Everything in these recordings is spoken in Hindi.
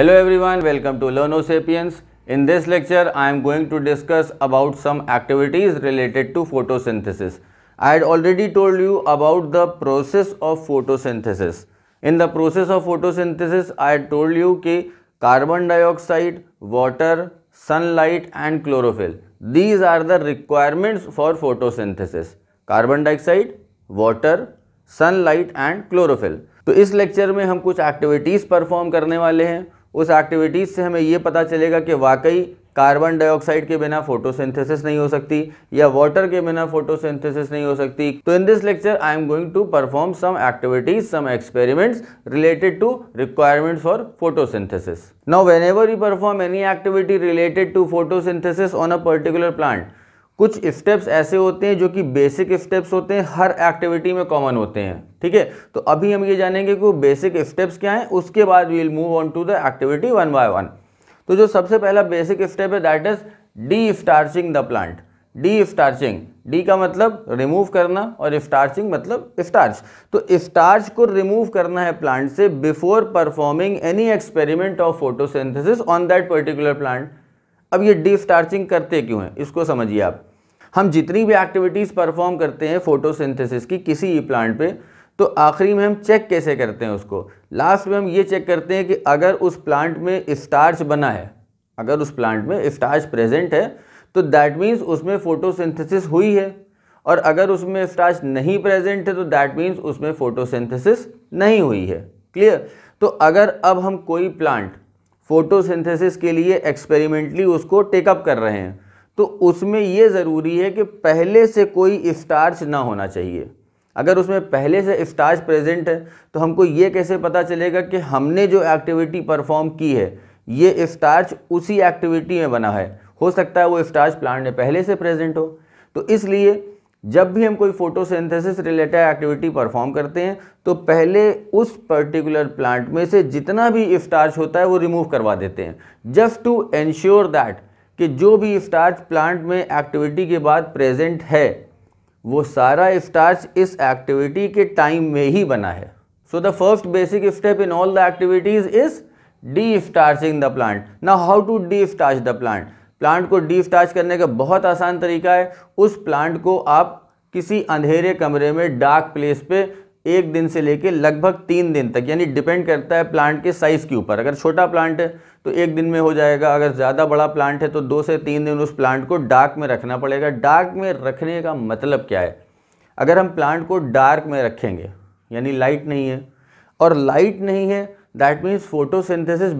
hello everyone welcome to Learno Sapiens in this lecture I am going to discuss about some activities related to photosynthesis I had already told you about the process of photosynthesis in the process of photo photosynthesis I had told you कि carbon dioxide water light and chlorophyll these are the requirements for photo photosynthesis carbon dioxide water light and chlorophyll तो इस लेक्चर में हम कुछ एक्टिविटीज़ परफॉर्म करने वाले हैं उस एक्टिविटीज़ से हमें ये पता चलेगा कि वाकई कार्बन डाइऑक्साइड के बिना फोटोसिंथेसिस नहीं हो सकती या वाटर के बिना फोटोसिंथेसिस नहीं हो सकती तो in this lecture I am going to perform some activities some experiments related to requirements for photosynthesis now whenever you perform any activity related to photosynthesis on a particular plant कुछ स्टेप्स ऐसे होते हैं जो कि बेसिक स्टेप्स होते हैं हर एक्टिविटी में कॉमन होते हैं ठीक है तो अभी हम ये जानेंगे कि बेसिक स्टेप्स क्या हैं उसके बाद we will move on to the activity one by one तो जो सबसे पहला बेसिक स्टेप है that is destarching the plant destarching de का मतलब रिमूव करना और स्टार्चिंग मतलब स्टार्च तो स्टार्च को रिमूव करना है प्लांट से before performing any experiment of photosynthesis on that particular plant अब ये डी स्टार्चिंग करते क्यों हैं इसको समझिए आप हम जितनी भी एक्टिविटीज़ परफॉर्म करते हैं फोटोसिंथेसिस की किसी भी प्लांट पे तो आखिरी में हम चेक कैसे करते हैं उसको लास्ट में हम ये चेक करते हैं कि अगर उस प्लांट में स्टार्च बना है अगर उस प्लांट में स्टार्च प्रेजेंट है तो दैट मीन्स उसमें फोटोसिंथेसिस हुई है और अगर उसमें स्टार्च नहीं प्रेजेंट है तो दैट मीन्स उसमें फोटोसिंथेसिस नहीं हुई है क्लियर तो अगर अब हम कोई प्लांट फोटोसिंथेसिस के लिए एक्सपेरिमेंटली उसको टेकअप कर रहे हैं तो उसमें ये ज़रूरी है कि पहले से कोई स्टार्च ना होना चाहिए अगर उसमें पहले से स्टार्च प्रेजेंट है तो हमको ये कैसे पता चलेगा कि हमने जो एक्टिविटी परफॉर्म की है ये स्टार्च उसी एक्टिविटी में बना है हो सकता है वो स्टार्च प्लांट में पहले से प्रेजेंट हो तो इसलिए जब भी हम कोई फोटोसिंथेसिस रिलेटेड एक्टिविटी परफॉर्म करते हैं तो पहले उस पर्टिकुलर प्लांट में से जितना भी स्टार्च होता है वो रिमूव करवा देते हैं जस्ट टू एंश्योर दैट कि जो भी स्टार्च प्लांट में एक्टिविटी के बाद प्रेजेंट है वो सारा स्टार्च इस एक्टिविटी के टाइम में ही बना है so the first basic step in all the activities is destarching the plant ना how to destarch the plant plant को डी स्टार्च करने का बहुत आसान तरीका है उस प्लांट को आप किसी अंधेरे कमरे में डार्क प्लेस पे एक दिन से लेके लगभग तीन दिन तक यानी डिपेंड करता है प्लांट के साइज़ के ऊपर अगर छोटा प्लांट है तो एक दिन में हो जाएगा अगर ज़्यादा बड़ा प्लांट है तो दो से तीन दिन उस प्लांट को डार्क में रखना पड़ेगा डार्क में रखने का मतलब क्या है अगर हम प्लांट को डार्क में रखेंगे यानी लाइट नहीं है और लाइट नहीं है दैट मीन्स फोटो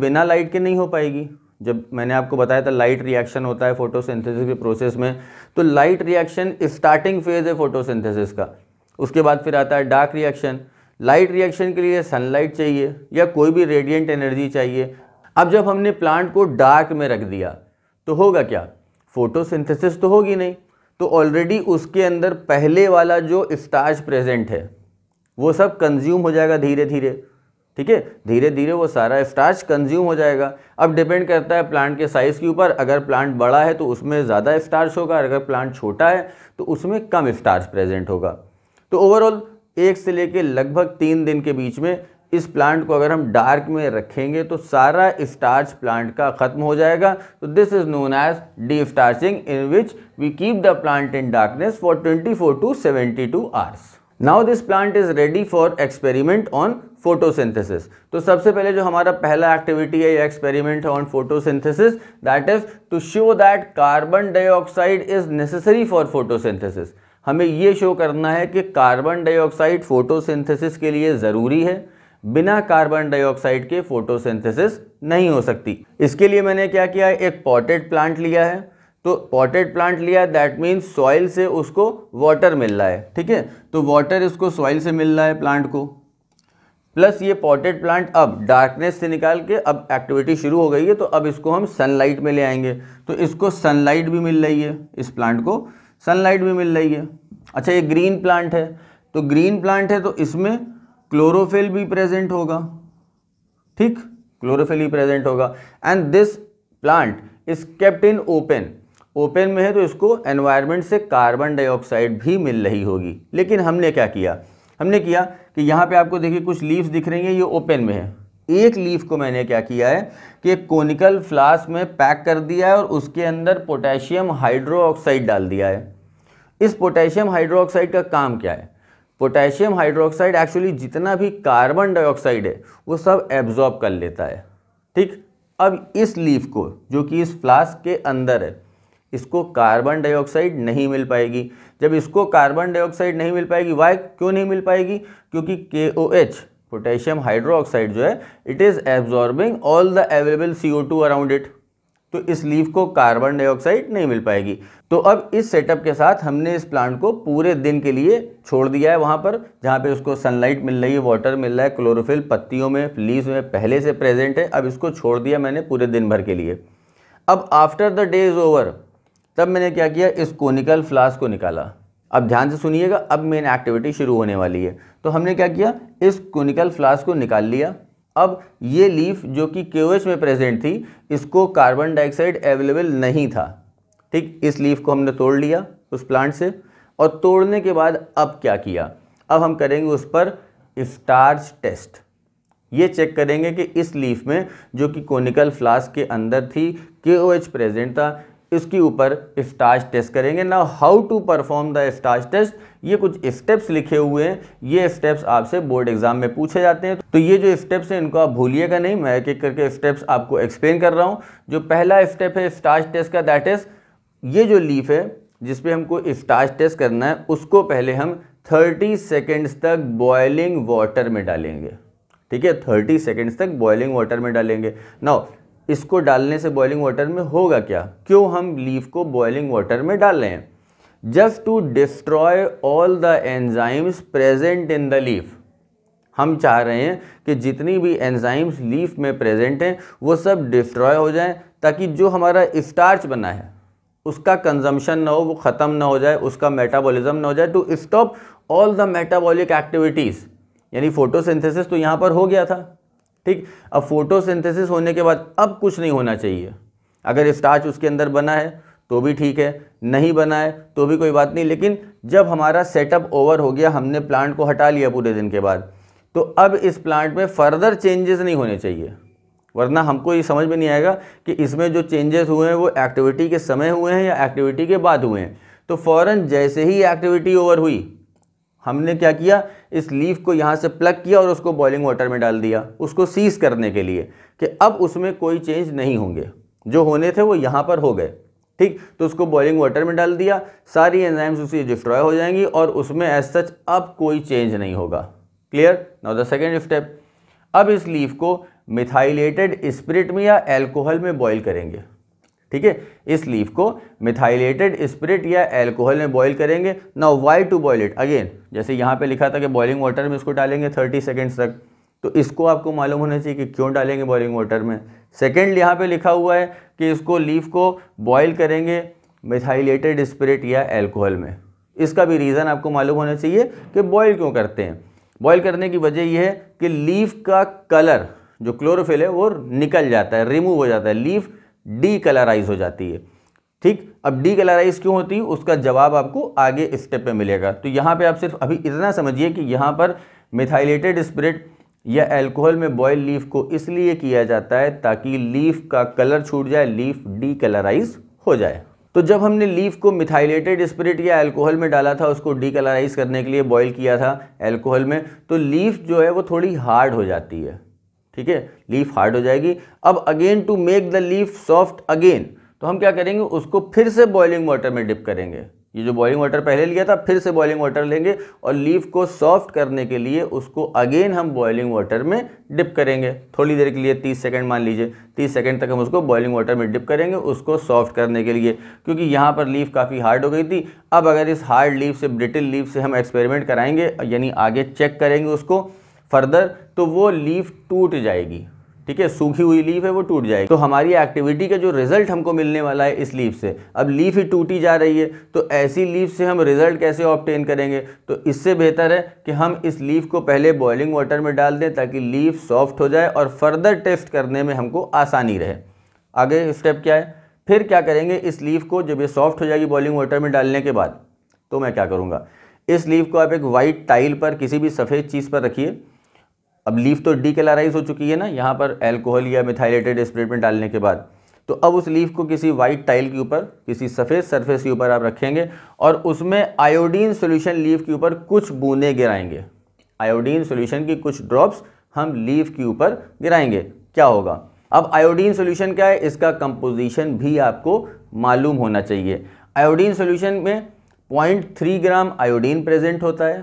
बिना लाइट के नहीं हो पाएगी जब मैंने आपको बताया था लाइट रिएक्शन होता है फोटोसिंथेसिस के प्रोसेस में तो लाइट रिएक्शन स्टार्टिंग फेज़ है फोटोसिंथेसिस का उसके बाद फिर आता है डार्क रिएक्शन लाइट रिएक्शन के लिए सनलाइट चाहिए या कोई भी रेडियंट एनर्जी चाहिए अब जब हमने प्लांट को डार्क में रख दिया तो होगा क्या फोटोसिंथेसिस तो होगी नहीं तो ऑलरेडी उसके अंदर पहले वाला जो स्टार्च प्रेजेंट है वो सब कंज्यूम हो जाएगा धीरे धीरे ठीक है धीरे धीरे वो सारा स्टार्च कंज्यूम हो जाएगा अब डिपेंड करता है प्लांट के साइज़ के ऊपर अगर प्लांट बड़ा है तो उसमें ज़्यादा स्टार्च होगा अगर प्लांट छोटा है तो उसमें कम स्टार्च प्रेजेंट होगा तो ओवरऑल एक से लेके लगभग तीन दिन के बीच में इस प्लांट को अगर हम डार्क में रखेंगे तो सारा स्टार्च प्लांट का ख़त्म हो जाएगा तो this is known as destarching in which we keep the plant in darkness for 24 to seventy two hours now this plant is ready for experiment on photosynthesis तो सबसे पहले जो हमारा पहला एक्टिविटी है या एक्सपेरिमेंट है on photosynthesis that is to show that carbon dioxide is necessary for photosynthesis हमें ये शो करना है कि कार्बन डाइऑक्साइड फोटोसिंथेसिस के लिए ज़रूरी है बिना कार्बन डाइऑक्साइड के फोटोसिंथेसिस नहीं हो सकती इसके लिए मैंने क्या किया एक पॉटेड प्लांट लिया है तो पॉटेड प्लांट लिया दैट मीन्स सॉइल से उसको वाटर मिल रहा है ठीक है तो वाटर इसको सॉइल से मिल रहा है प्लांट को प्लस ये पॉटेड प्लांट अब डार्कनेस से निकाल के अब एक्टिविटी शुरू हो गई है तो अब इसको हम सनलाइट में ले आएंगे तो इसको सनलाइट भी मिल रही है इस प्लांट को सनलाइट भी मिल रही है अच्छा ये ग्रीन प्लांट है तो ग्रीन प्लांट है तो इसमें क्लोरोफिल भी प्रेजेंट होगा ठीक क्लोरोफिल ही प्रेजेंट होगा and this plant is kept in open open में है तो इसको एनवायरनमेंट से कार्बन डाइऑक्साइड भी मिल रही होगी लेकिन हमने क्या किया हमने किया कि यहाँ पे आपको देखिए कुछ लीव्स दिख रही हैं ये ओपन में है एक लीफ को मैंने क्या किया है कि कोनिकल फ्लास्क में पैक कर दिया है और उसके अंदर पोटेशियम हाइड्रोक्साइड डाल दिया है इस पोटेशियम हाइड्रोक्साइड का काम क्या है पोटेशियम हाइड्रोक्साइड एक्चुअली जितना भी कार्बन डाइऑक्साइड है वो सब एब्जॉर्ब कर लेता है ठीक अब इस लीफ को जो कि इस फ्लास्क के अंदर है इसको कार्बन डाइऑक्साइड नहीं मिल पाएगी जब इसको कार्बन डाइऑक्साइड नहीं मिल पाएगी वाई क्यों नहीं मिल पाएगी क्योंकि के ओ एच पोटेशियम हाइड्रोक्साइड जो है it is absorbing all the available C O two around it तो इस लीफ को कार्बन डाइऑक्साइड नहीं मिल पाएगी तो अब इस सेटअप के साथ हमने इस प्लांट को पूरे दिन के लिए छोड़ दिया है वहाँ पर जहाँ पे उसको सनलाइट मिल रही है वाटर मिल रहा है क्लोरोफिल पत्तियों में लीव में पहले से प्रेजेंट है अब इसको छोड़ दिया मैंने पूरे दिन भर के लिए अब after the day is over तब मैंने क्या किया इस कोनिकल फ्लास्क को निकाला अब ध्यान से सुनिएगा अब मेन एक्टिविटी शुरू होने वाली है तो हमने क्या किया इस कोनिकल फ्लास्क को निकाल लिया अब ये लीफ जो कि के में प्रेजेंट थी इसको कार्बन डाइऑक्साइड अवेलेबल नहीं था ठीक इस लीफ को हमने तोड़ लिया उस प्लांट से और तोड़ने के बाद अब क्या किया अब हम करेंगे उस पर स्टार्च टेस्ट ये चेक करेंगे कि इस लीफ में जो कि कोनिकल फ्लास्क के अंदर थी के प्रेजेंट था इसके ऊपर इफ्ताज टेस्ट करेंगे ना हाउ टू परफॉर्म द इफ्ताज टेस्ट ये कुछ स्टेप्स लिखे हुए हैं ये स्टेप्स आपसे बोर्ड एग्जाम में पूछे जाते हैं तो ये जो स्टेप्स हैं इनको आप भूलिएगा नहीं मैं एक एक करके स्टेप्स आपको एक्सप्लेन कर रहा हूँ जो पहला स्टेप है इफ्ताज टेस्ट का दैट इज़ ये जो लीफ है जिसपे हमको इफ्ताज टेस्ट करना है उसको पहले हम थर्टी सेकेंड्स तक बॉयलिंग वाटर में डालेंगे ठीक है थर्टी सेकेंड्स तक बॉयलिंग वाटर में डालेंगे नाउ इसको डालने से बॉइलिंग वाटर में होगा क्या क्यों हम लीफ को बॉइलिंग वाटर में डाल रहे हैं just to destroy all the enzymes present in the leaf हम चाह रहे हैं कि जितनी भी एंजाइम्स लीफ में प्रेजेंट हैं वो सब डिस्ट्रॉय हो जाएं ताकि जो हमारा स्टार्च बना है उसका कंजम्पशन ना हो वो ख़त्म ना हो जाए उसका मेटाबॉलिज्म ना हो जाए to stop all the metabolic activities यानी फोटोसिंथेसिस तो यहाँ पर हो गया था ठीक अब फोटोसिंथेसिस होने के बाद अब कुछ नहीं होना चाहिए अगर स्टार्च उसके अंदर बना है तो भी ठीक है नहीं बना है तो भी कोई बात नहीं लेकिन जब हमारा सेटअप ओवर हो गया हमने प्लांट को हटा लिया पूरे दिन के बाद तो अब इस प्लांट में फर्दर चेंजेस नहीं होने चाहिए वरना हमको ये समझ में नहीं आएगा कि इसमें जो चेंजेस हुए हैं वो एक्टिविटी के समय हुए हैं या एक्टिविटी के बाद हुए हैं तो फ़ौरन जैसे ही एक्टिविटी ओवर हुई हमने क्या किया इस लीफ को यहाँ से प्लग किया और उसको बॉइलिंग वाटर में डाल दिया उसको सीज करने के लिए कि अब उसमें कोई चेंज नहीं होंगे जो होने थे वो यहाँ पर हो गए ठीक तो उसको बॉइलिंग वाटर में डाल दिया सारी एंजाइम्स उसकी डिस्ट्रॉय हो जाएंगी और उसमें एज सच अब कोई चेंज नहीं होगा clear now the second step अब इस लीफ को मिथाइलेटेड स्प्रिट में या एल्कोहल में बॉयल करेंगे ठीक है इस लीफ को मिथाइलेटेड स्प्रिट या एल्कोहल में बॉईल करेंगे now why to boil it again जैसे यहाँ पे लिखा था कि बॉइलिंग वाटर में इसको डालेंगे थर्टी सेकेंड्स तक तो इसको आपको मालूम होना चाहिए कि क्यों डालेंगे बॉइलिंग वाटर में सेकेंड यहाँ पे लिखा हुआ है कि इसको लीफ को बॉयल करेंगे मिथाइलेटेड स्प्रिट या एल्कोहल में इसका भी रीज़न आपको मालूम होना चाहिए कि बॉयल क्यों करते हैं बॉयल करने की वजह यह है कि लीफ का कलर जो क्लोरोफिल है वो निकल जाता है रिमूव हो जाता है लीफ डी कलराइज हो जाती है ठीक अब डी कलराइज क्यों होती है उसका जवाब आपको आगे स्टेप पे मिलेगा तो यहाँ पे आप सिर्फ अभी इतना समझिए कि यहाँ पर मिथाइलेटेड स्प्रिट या अल्कोहल में बॉयल लीफ को इसलिए किया जाता है ताकि लीफ का कलर छूट जाए लीफ डी कलराइज हो जाए तो जब हमने लीफ को मिथाइलेटेड स्प्रिट या अल्कोहल में डाला था उसको डी कलराइज करने के लिए बॉयल किया था एल्कोहल में तो लीफ जो है वो थोड़ी हार्ड हो जाती है ठीक है लीफ हार्ड हो जाएगी अब again to make the leaf soft again तो हम क्या करेंगे उसको फिर से बॉइलिंग वाटर में डिप करेंगे ये जो बॉइलिंग वाटर पहले लिया था फिर से बॉइलिंग वाटर लेंगे और लीफ को सॉफ्ट करने के लिए उसको अगेन हम बॉइलिंग वाटर में डिप करेंगे थोड़ी देर के लिए 30 सेकंड मान लीजिए 30 सेकंड तक हम उसको बॉइलिंग वाटर में डिप करेंगे उसको सॉफ्ट करने के लिए क्योंकि यहाँ पर लीफ काफ़ी हार्ड हो गई थी अब अगर इस हार्ड लीफ से ब्रिटिल लीव से हम एक्सपेरिमेंट कराएंगे यानी आगे चेक करेंगे उसको फर्दर तो वो लीफ टूट जाएगी ठीक है सूखी हुई लीफ है वो टूट जाएगी तो हमारी एक्टिविटी का जो रिजल्ट हमको मिलने वाला है इस लीफ से अब लीफ ही टूटी जा रही है तो ऐसी लीफ से हम रिजल्ट कैसे ऑप्टेन करेंगे तो इससे बेहतर है कि हम इस लीफ को पहले बॉइलिंग वाटर में डाल दें ताकि लीफ सॉफ्ट हो जाए और फर्दर टेस्ट करने में हमको आसानी रहे आगे स्टेप क्या है फिर क्या करेंगे इस लीफ को जब ये सॉफ्ट हो जाएगी बॉइलिंग वाटर में डालने के बाद तो मैं क्या करूँगा इस लीफ को आप एक वाइट टाइल पर किसी भी सफ़ेद चीज़ पर रखिए अब लीफ तो डीकेलाराइज हो चुकी है ना यहाँ पर एल्कोहल या मिथाइलेटेड स्प्रेड में डालने के बाद तो अब उस लीफ को किसी वाइट टाइल के ऊपर किसी सफ़ेद सरफेस के ऊपर आप रखेंगे और उसमें आयोडीन सोल्यूशन लीफ के ऊपर कुछ बूंदें गिराएंगे आयोडीन सोल्यूशन की कुछ ड्रॉप्स हम लीफ के ऊपर गिराएंगे क्या होगा अब आयोडीन सोल्यूशन क्या है इसका कंपोजिशन भी आपको मालूम होना चाहिए आयोडीन सोल्यूशन में point three gram iodine present होता है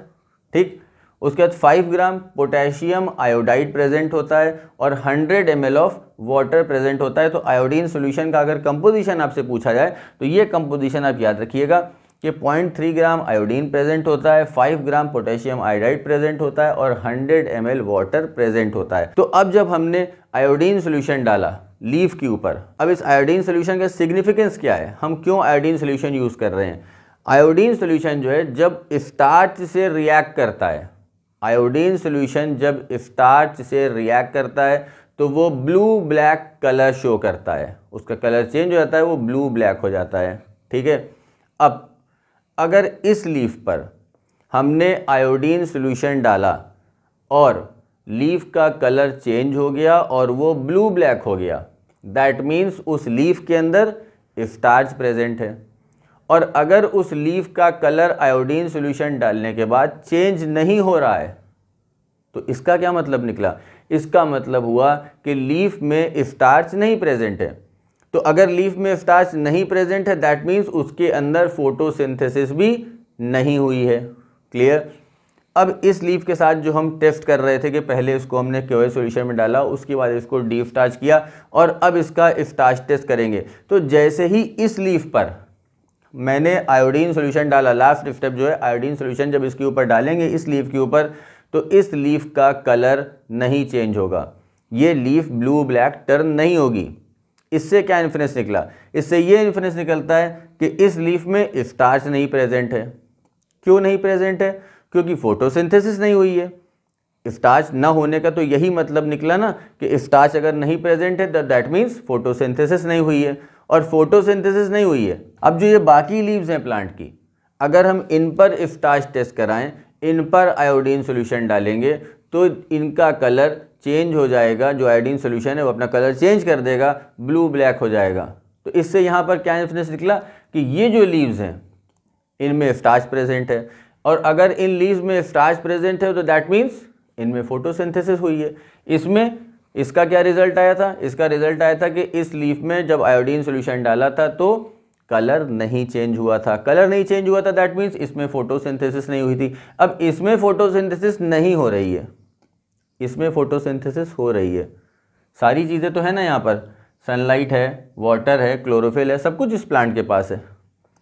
ठीक उसके बाद five gram potassium iodide present होता है और hundred M of water present होता है तो आयोडीन सॉल्यूशन का अगर कंपोजिशन आपसे पूछा जाए तो ये कंपोजिशन आप याद रखिएगा कि 0.3 ग्राम आयोडीन प्रेजेंट होता है 5 ग्राम पोटेशियम आयोडाइड प्रेजेंट होता है और 100 एम वाटर प्रेजेंट होता है तो अब जब हमने आयोडीन सोल्यूशन डाला लीफ के ऊपर अब इस आयोडीन सोल्यूशन का सिग्निफिकेंस क्या है हम क्यों आयोडीन सोल्यूशन यूज़ कर रहे हैं आयोडीन सोल्यूशन जो है जब स्टार्च से रिएक्ट करता है आयोडीन सोल्यूशन जब स्टार्च से रिएक्ट करता है तो वो ब्लू ब्लैक कलर शो करता है उसका कलर चेंज हो जाता है वो ब्लू ब्लैक हो जाता है ठीक है अब अगर इस लीफ पर हमने आयोडीन सोल्यूशन डाला और लीफ का कलर चेंज हो गया और वो ब्लू ब्लैक हो गया दैट मीन्स उस लीफ के अंदर स्टार्च प्रेजेंट है और अगर उस लीफ का कलर आयोडीन सॉल्यूशन डालने के बाद चेंज नहीं हो रहा है तो इसका क्या मतलब निकला इसका मतलब हुआ कि लीफ में स्टार्च नहीं प्रेजेंट है तो अगर लीफ में स्टार्च नहीं प्रेजेंट है दैट मीन्स उसके अंदर फोटोसिंथेसिस भी नहीं हुई है क्लियर अब इस लीफ के साथ जो हम टेस्ट कर रहे थे कि पहले इसको हमने क्यों सोल्यूशन में डाला उसके बाद इसको डी स्टार्च किया और अब इसका स्टार्च टेस्ट करेंगे तो जैसे ही इस लीफ पर मैंने आयोडीन सोल्यूशन डाला लास्ट स्टेप जो है आयोडीन सोल्यूशन जब इसके ऊपर डालेंगे इस लीफ के ऊपर तो इस लीफ का कलर नहीं चेंज होगा ये लीफ ब्लू ब्लैक टर्न नहीं होगी इससे क्या इन्फ्रेंस निकला इससे ये इन्फ्रेंस निकलता है कि इस लीफ में स्टार्च नहीं प्रेजेंट है क्यों नहीं प्रेजेंट है क्योंकि फोटोसिंथेसिस नहीं हुई है स्टार्च ना होने का तो यही मतलब निकला ना कि स्टार्च अगर नहीं प्रेजेंट है दैट मीन्स फोटोसिंथेसिस नहीं हुई है और फोटोसिंथेसिस नहीं हुई है अब जो ये बाकी लीव्स हैं प्लांट की अगर हम इन पर इफ्टाज टेस्ट कराएं इन पर आयोडीन सोल्यूशन डालेंगे तो इनका कलर चेंज हो जाएगा जो आयोडीन सोल्यूशन है वो अपना कलर चेंज कर देगा ब्लू ब्लैक हो जाएगा तो इससे यहाँ पर क्या इन्फ्लेंस निकला कि ये जो लीव्स हैं इनमें इफ्ताज प्रेजेंट है और अगर इन लीव्स में इफ्ताज प्रेजेंट है तो दैट मीन्स इनमें फोटोसिंथेसिस हुई है इसमें इसका क्या रिजल्ट आया था इसका रिजल्ट आया था कि इस लीफ में जब आयोडीन सोल्यूशन डाला था तो कलर नहीं चेंज हुआ था कलर नहीं चेंज हुआ था दैट मीन्स इसमें फोटोसिंथेसिस नहीं हुई थी अब इसमें फोटोसिंथेसिस नहीं हो रही है इसमें फोटोसिंथेसिस हो रही है सारी चीज़ें तो है ना यहाँ पर सनलाइट है वाटर है क्लोरोफिल है सब कुछ इस प्लांट के पास है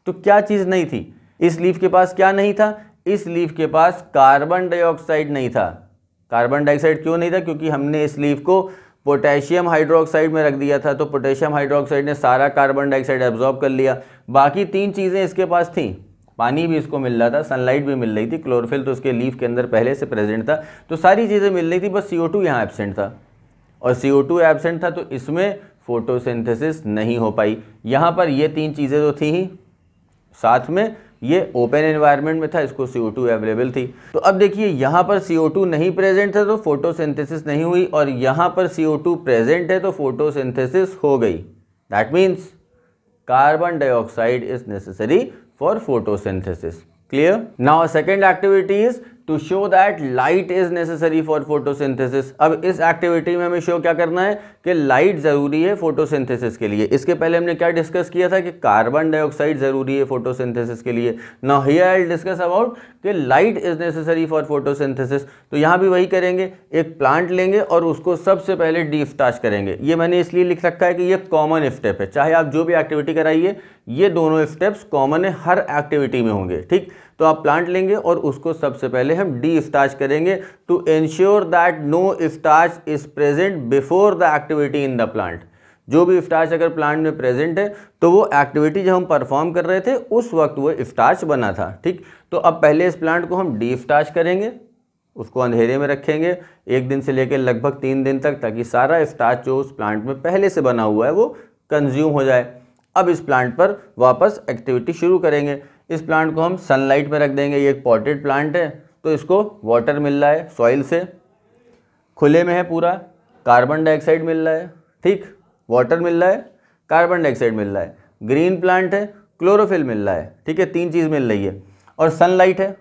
तो क्या चीज़ नहीं थी इस लीफ के पास क्या नहीं था इस लीफ के पास कार्बन डाइऑक्साइड नहीं था कार्बन डाइऑक्साइड क्यों नहीं था क्योंकि हमने इस लीफ को पोटेशियम हाइड्रोक्साइड में रख दिया था तो पोटेशियम हाइड्रोक्साइड ने सारा कार्बन डाइऑक्साइड एब्जॉर्ब कर लिया बाकी तीन चीज़ें इसके पास थी पानी भी इसको मिल रहा था सनलाइट भी मिल रही थी क्लोरोफिल तो उसके लीफ के अंदर पहले से प्रेजेंट था तो सारी चीज़ें मिल रही थी बस सी ओ टू यहाँ एबसेंट था और सी ओ टू एबसेंट था तो इसमें फोटोसिंथेसिस नहीं हो पाई यहाँ पर ये तीन चीज़ें तो थी ही साथ में ये ओपन एनवायरनमेंट में था इसको टू अवेलेबल थी तो अब देखिए यहाँ पर टू नहीं प्रेजेंट था तो फोटोसिंथेसिस नहीं हुई और यहाँ पर टू प्रेजेंट है तो फोटोसिंथेसिस हो गई that means carbon dioxide is necessary for photosynthesis clear now second activity is to show that light is necessary for photosynthesis अब इस एक्टिविटी में हमें शो क्या करना है कि लाइट ज़रूरी है फोटोसिंथेसिस के लिए इसके पहले हमने क्या डिस्कस किया था कि कार्बन डाइऑक्साइड ज़रूरी है फोटोसिंथेसिस के लिए ना हियर आई डिस्कस अबाउट कि light is necessary for photosynthesis तो यहाँ भी वही करेंगे एक प्लांट लेंगे और उसको सबसे पहले डीफ्टाश करेंगे ये मैंने इसलिए लिख रखा है कि ये कॉमन स्टेप है चाहे आप जो भी एक्टिविटी कराइए ये दोनों स्टेप्स कॉमन है हर एक्टिविटी में होंगे ठीक तो आप प्लांट लेंगे और उसको सबसे पहले हम डी स्टार्च करेंगे to ensure that no starch is present before the activity in the plant जो भी स्टार्च अगर प्लांट में प्रेजेंट है तो वो एक्टिविटी जब हम परफॉर्म कर रहे थे उस वक्त वो स्टार्च बना था ठीक तो अब पहले इस प्लांट को हम डी स्टार्च करेंगे उसको अंधेरे में रखेंगे एक दिन से लेकर लगभग तीन दिन तक ताकि सारा स्टार्च जो उस प्लांट में पहले से बना हुआ है वो कंज्यूम हो जाए अब इस प्लांट पर वापस एक्टिविटी शुरू करेंगे इस प्लांट को हम सनलाइट में रख देंगे ये एक पॉटेड प्लांट है तो इसको वाटर मिल रहा है सॉइल से खुले में है पूरा कार्बन डाइऑक्साइड मिल रहा है ठीक वाटर मिल रहा है कार्बन डाइऑक्साइड मिल रहा है ग्रीन प्लांट है क्लोरोफिल मिल रहा है ठीक है तीन चीज़ मिल रही है और सनलाइट है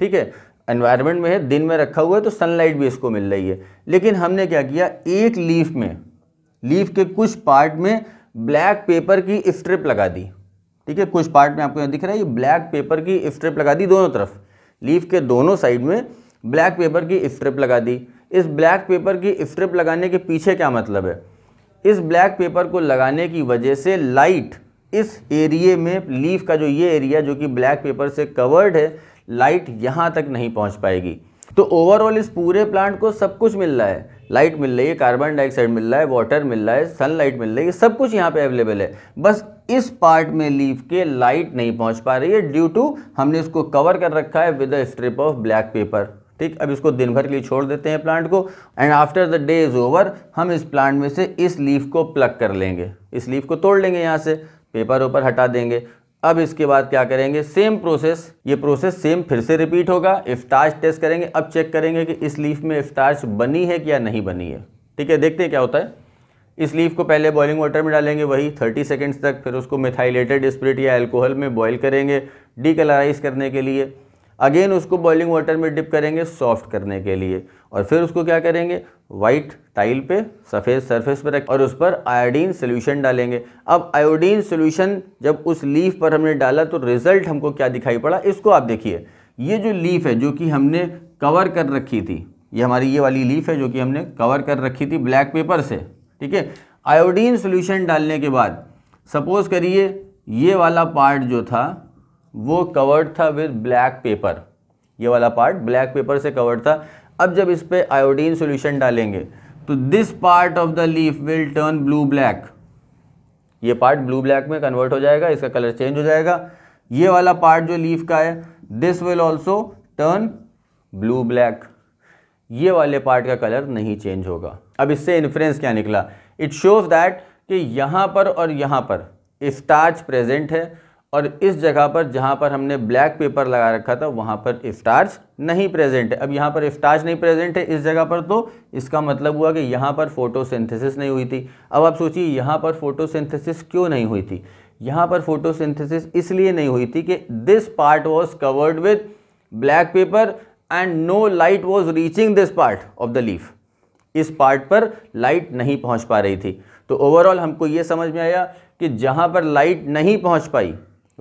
ठीक है एनवायरनमेंट में है दिन में रखा हुआ है तो सनलाइट भी इसको मिल रही है लेकिन हमने क्या किया एक लीफ में लीफ के कुछ पार्ट में ब्लैक पेपर की स्ट्रिप लगा दी ठीक है कुछ पार्ट में आपको यहाँ दिख रहा है ये ब्लैक पेपर की स्ट्रिप लगा दी दोनों तरफ लीफ के दोनों साइड में ब्लैक पेपर की स्ट्रिप लगा दी इस ब्लैक पेपर की स्ट्रिप लगाने के पीछे क्या मतलब है इस ब्लैक पेपर को लगाने की वजह से लाइट इस एरिए में लीफ का जो ये एरिया जो कि ब्लैक पेपर से कवर्ड है लाइट यहाँ तक नहीं पहुँच पाएगी तो ओवरऑल इस पूरे प्लांट को सब कुछ मिल रहा है लाइट मिल रही है कार्बन डाइऑक्साइड मिल रहा है वाटर मिल रहा है सनलाइट मिल रही है सब कुछ यहाँ पे अवेलेबल है बस इस पार्ट में लीफ के लाइट नहीं पहुंच पा रही है ड्यू टू हमने इसको कवर कर रखा है with a strip of black paper ठीक अब इसको दिन भर के लिए छोड़ देते हैं प्लांट को and after the day is over हम इस प्लांट में से इस लीफ को प्लग कर लेंगे इस लीफ को तोड़ लेंगे यहाँ से पेपर ऊपर हटा देंगे अब इसके बाद क्या करेंगे सेम प्रोसेस ये प्रोसेस सेम फिर से रिपीट होगा इफ्ताज टेस्ट करेंगे अब चेक करेंगे कि इस लीफ में इफ्ताज बनी है कि या नहीं बनी है ठीक है देखते हैं क्या होता है इस लीफ को पहले बॉइलिंग वाटर में डालेंगे वही 30 सेकेंड्स तक फिर उसको मिथाइलेटेड स्प्रिट या एल्कोहल में बॉईल करेंगे डी करने के लिए अगेन उसको बॉइलिंग वाटर में डिप करेंगे सॉफ्ट करने के लिए और फिर उसको क्या करेंगे वाइट टाइल पे सफ़ेद सरफेस पर रख और उस पर आयोडीन सोल्यूशन डालेंगे अब आयोडीन सोल्यूशन जब उस लीफ पर हमने डाला तो रिजल्ट हमको क्या दिखाई पड़ा इसको आप देखिए ये जो लीफ है जो कि हमने कवर कर रखी थी ये हमारी ये वाली लीफ है जो कि हमने कवर कर रखी थी ब्लैक पेपर से ठीक है आयोडीन सोल्यूशन डालने के बाद सपोज करिए ये वाला पार्ट जो था वो कवर्ड था विद ब्लैक पेपर ये वाला पार्ट ब्लैक पेपर से कवर्ड था अब जब इस पर आयोडीन सोल्यूशन डालेंगे तो this part of the leaf will turn blue black ये पार्ट ब्लू ब्लैक में कन्वर्ट हो जाएगा इसका कलर चेंज हो जाएगा ये वाला पार्ट जो लीफ का है this will also turn blue black ये वाले पार्ट का कलर नहीं चेंज होगा अब इससे इन्फ्रेंस क्या निकला इट शोज दैट कि यहाँ पर और यहाँ पर स्टार्च प्रेजेंट है और इस जगह पर जहाँ पर हमने ब्लैक पेपर लगा रखा था वहाँ पर स्टार्च नहीं प्रेजेंट है अब यहाँ पर स्टार्च नहीं प्रेजेंट है इस जगह पर तो इसका मतलब हुआ कि यहाँ पर फोटोसिंथेसिस नहीं हुई थी अब आप सोचिए यहाँ पर फोटोसिंथेसिस क्यों नहीं हुई थी यहाँ पर फोटोसिंथेसिस इसलिए नहीं हुई थी कि this part was covered with black paper and no light was reaching this part of the leaf इस पार्ट पर लाइट नहीं पहुंच पा रही थी तो ओवरऑल हमको ये समझ में आया कि जहां पर लाइट नहीं पहुंच पाई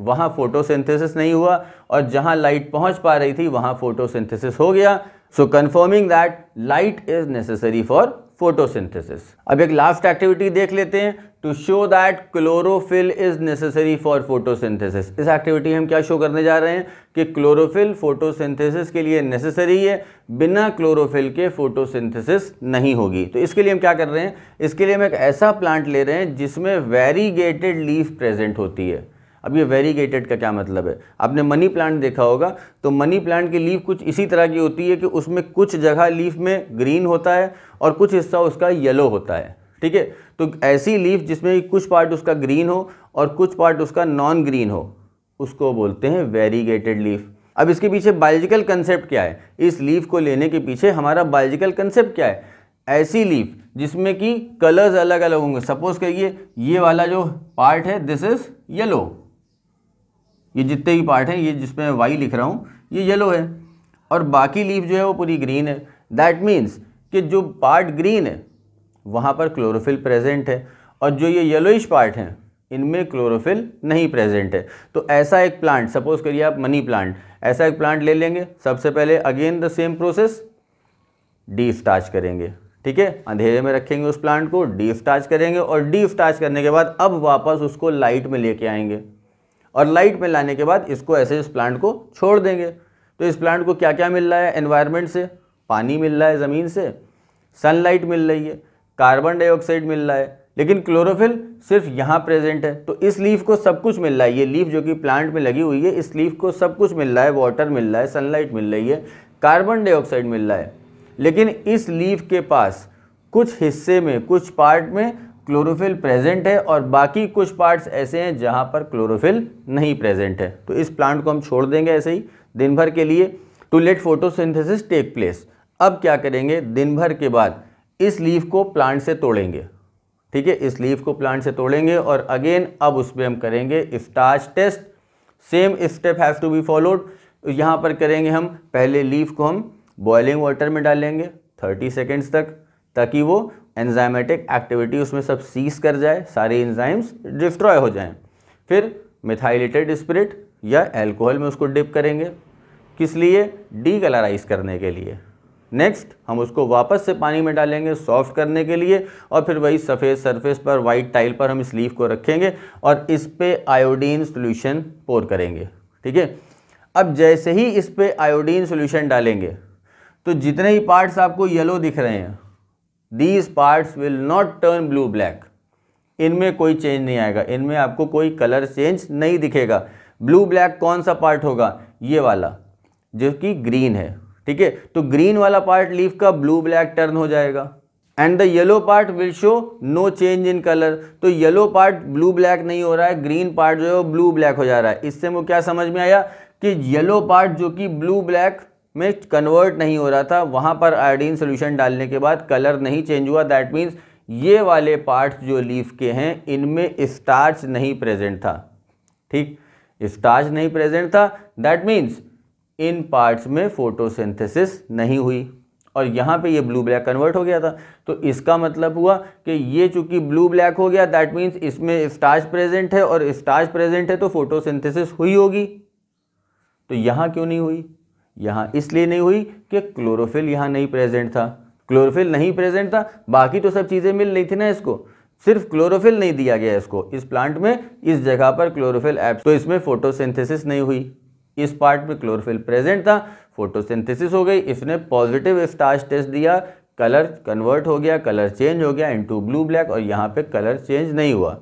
वहां फोटोसिंथेसिस नहीं हुआ और जहां लाइट पहुंच पा रही थी वहां फोटोसिंथेसिस हो गया so confirming that light is necessary for photosynthesis अब एक लास्ट एक्टिविटी देख लेते हैं to show that chlorophyll is necessary for photosynthesis इस एक्टिविटी हम क्या शो करने जा रहे हैं कि क्लोरोफिल फोटोसिंथेसिस के लिए नेसेसरी है बिना क्लोरोफिल के फोटोसिंथेसिस नहीं होगी तो इसके लिए हम क्या कर रहे हैं इसके लिए हम एक ऐसा प्लांट ले रहे हैं जिसमें वेरीगेटेड लीफ प्रेजेंट होती है अब ये वेरीगेटेड का क्या मतलब है आपने मनी प्लांट देखा होगा तो मनी प्लांट की लीफ कुछ इसी तरह की होती है कि उसमें कुछ जगह लीफ में ग्रीन होता है और कुछ हिस्सा उसका येलो होता है ठीक है तो ऐसी लीफ जिसमें कुछ पार्ट उसका ग्रीन हो और कुछ पार्ट उसका नॉन ग्रीन हो उसको बोलते हैं वेरीगेटेड लीफ अब इसके पीछे बायोलॉजिकल कंसेप्ट क्या है इस लीफ को लेने के पीछे हमारा बायोलॉजिकल कंसेप्ट क्या है ऐसी लीफ जिसमें कि कलर्स अलग अलग होंगे सपोज करिए ये वाला जो पार्ट है दिस इज़ येलो ये जितने भी पार्ट हैं ये जिसमें वाई लिख रहा हूँ ये येलो है और बाकी लीफ जो है वो पूरी ग्रीन है दैट मीन्स कि जो पार्ट ग्रीन है वहाँ पर क्लोरोफिल प्रेजेंट है और जो ये येलोइश पार्ट हैं इनमें क्लोरोफिल नहीं प्रेजेंट है तो ऐसा एक प्लांट सपोज करिए आप मनी प्लांट ऐसा एक प्लांट ले लेंगे सबसे पहले again the same process destarch करेंगे ठीक है अंधेरे में रखेंगे उस प्लांट को डी स्टार्च करेंगे और डी स्टार्च करने के बाद अब वापस उसको लाइट में लेके आएंगे और लाइट में लाने के बाद इसको ऐसे इस प्लांट को छोड़ देंगे तो इस प्लांट को क्या क्या मिल रहा है एनवायरमेंट से पानी मिल रहा है ज़मीन से सनलाइट मिल रही है कार्बन डाइऑक्साइड मिल रहा है लेकिन क्लोरोफिल सिर्फ यहाँ प्रेजेंट है तो इस लीफ को सब कुछ मिल रहा है ये लीफ जो कि प्लांट में लगी हुई है इस लीफ को सब कुछ मिल रहा है वाटर मिल रहा है सनलाइट मिल रही है कार्बन डाइऑक्साइड मिल रहा है लेकिन इस लीफ के पास कुछ हिस्से में कुछ पार्ट में क्लोरोफिल प्रेजेंट है और बाकी कुछ पार्ट्स ऐसे हैं जहाँ पर क्लोरोफिल नहीं प्रेजेंट है तो इस प्लांट को हम छोड़ देंगे ऐसे ही दिन भर के लिए to let photosynthesis take place अब क्या करेंगे दिन भर के बाद इस लीफ को प्लांट से तोड़ेंगे ठीक है इस लीफ को प्लांट से तोड़ेंगे और अगेन अब उस पर हम करेंगे starch test same step have to be followed यहाँ पर करेंगे हम पहले लीफ को हम बॉयलिंग वाटर में डालेंगे थर्टी सेकेंड्स तक ताकि वो एंजाइमेटिक एक्टिविटी उसमें सब सीज कर जाए सारे एंजाइम्स डिस्ट्रॉय हो जाएं फिर मिथाइलेटेड स्प्रिट या एल्कोहल में उसको डिप करेंगे किस लिए डी करने के लिए नेक्स्ट हम उसको वापस से पानी में डालेंगे सॉफ्ट करने के लिए और फिर वही सफ़ेद सरफेस पर वाइट टाइल पर हम इस को रखेंगे और इस पर आयोडीन सोल्यूशन पोर करेंगे ठीक है अब जैसे ही इस पर आयोडीन सोल्यूशन डालेंगे तो जितने ही पार्ट्स आपको येलो दिख रहे हैं these parts will not turn blue black इनमें कोई चेंज नहीं आएगा इनमें आपको कोई कलर चेंज नहीं दिखेगा ब्लू ब्लैक कौन सा पार्ट होगा ये वाला जो कि ग्रीन है ठीक है तो ग्रीन वाला पार्ट लीफ का ब्लू ब्लैक टर्न हो जाएगा and the yellow part will show no change in colour तो येलो पार्ट ब्लू ब्लैक नहीं हो रहा है ग्रीन पार्ट जो है वो ब्लू ब्लैक हो जा रहा है इससे मुझे क्या समझ में आया कि येलो पार्ट जो कि ब्लू ब्लैक में कन्वर्ट नहीं हो रहा था वहां पर आयोडीन सोल्यूशन डालने के बाद कलर नहीं चेंज हुआ दैट मीन्स ये वाले पार्ट्स जो लीफ के हैं इनमें स्टार्च नहीं प्रेजेंट था ठीक स्टार्च नहीं प्रेजेंट था दैट मीन्स इन पार्ट्स में फोटोसिंथेसिस नहीं हुई और यहाँ पे ये ब्लू ब्लैक कन्वर्ट हो गया था तो इसका मतलब हुआ कि ये चूंकि ब्लू ब्लैक हो गया दैट मीन्स इसमें स्टार्च प्रेजेंट है और स्टार्च प्रेजेंट है तो फोटोसिंथेसिस हुई होगी तो यहाँ क्यों नहीं हुई यहाँ इसलिए नहीं हुई कि क्लोरोफिल यहाँ नहीं प्रेजेंट था क्लोरोफिल नहीं प्रेजेंट था बाकी तो सब चीज़ें मिल रही थी ना इसको सिर्फ क्लोरोफिल नहीं दिया गया इसको इस प्लांट में इस जगह पर क्लोरोफिल एप्स तो इसमें फोटोसिंथेसिस नहीं हुई इस पार्ट में क्लोरोफिल प्रेजेंट था फोटोसिंथेसिस हो गई इसने पॉजिटिव स्टार्च टेस्ट दिया कलर कन्वर्ट हो गया कलर चेंज हो गया इनटू ब्लू ब्लैक और यहाँ पे कलर चेंज नहीं हुआ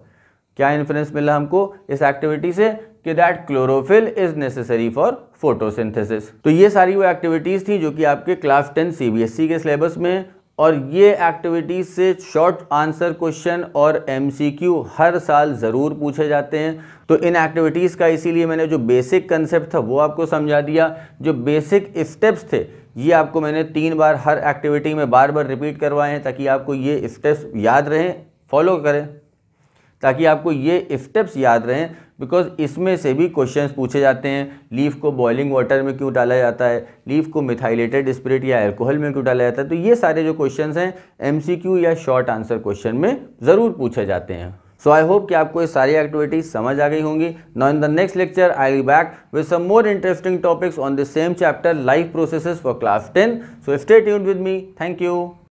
क्या इन्फ्लुएंस मिला हमको इस एक्टिविटी से कि that chlorophyll is necessary for photosynthesis तो ये सारी वो एक्टिविटीज़ थी जो कि आपके क्लास टेन सी के सिलेबस में और ये एक्टिविटीज़ से शॉर्ट आंसर क्वेश्चन और एमसीक्यू हर साल ज़रूर पूछे जाते हैं तो इन एक्टिविटीज़ का इसीलिए मैंने जो बेसिक कंसेप्ट था वो आपको समझा दिया जो बेसिक स्टेप्स थे ये आपको मैंने तीन बार हर एक्टिविटी में बार बार रिपीट करवाए हैं ताकि आपको ये स्टेप्स याद रहें फॉलो करें ताकि आपको ये स्टेप्स याद रहें बिकॉज इसमें से भी क्वेश्चंस पूछे जाते हैं लीफ को बॉइलिंग वाटर में क्यों डाला जाता है लीफ को मिथाइलेटेड स्पिरिट या एल्कोहल में क्यों डाला जाता है तो ये सारे जो क्वेश्चंस हैं एमसीक्यू या शॉर्ट आंसर क्वेश्चन में ज़रूर पूछे जाते हैं सो आई होप कि आपको ये सारी एक्टिविटीज समझ आ गई होंगी now in the next lecture I we back with some more interesting topics on the same chapter life processes for class ten so stay tuned with me thank you